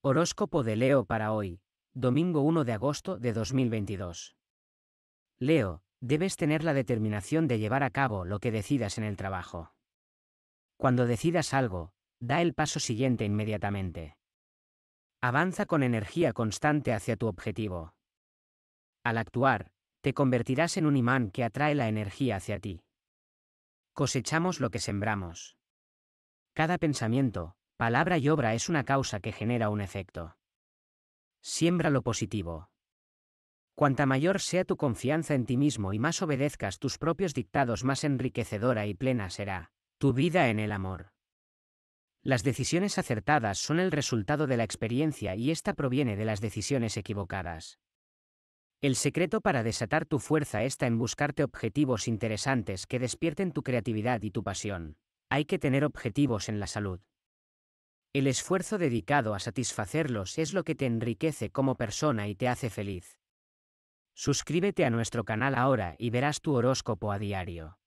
Horóscopo de Leo para hoy, domingo 1 de agosto de 2022. Leo, debes tener la determinación de llevar a cabo lo que decidas en el trabajo. Cuando decidas algo, da el paso siguiente inmediatamente. Avanza con energía constante hacia tu objetivo. Al actuar, te convertirás en un imán que atrae la energía hacia ti. Cosechamos lo que sembramos. Cada pensamiento, Palabra y obra es una causa que genera un efecto. Siembra lo positivo. Cuanta mayor sea tu confianza en ti mismo y más obedezcas tus propios dictados, más enriquecedora y plena será tu vida en el amor. Las decisiones acertadas son el resultado de la experiencia y esta proviene de las decisiones equivocadas. El secreto para desatar tu fuerza está en buscarte objetivos interesantes que despierten tu creatividad y tu pasión. Hay que tener objetivos en la salud. El esfuerzo dedicado a satisfacerlos es lo que te enriquece como persona y te hace feliz. Suscríbete a nuestro canal ahora y verás tu horóscopo a diario.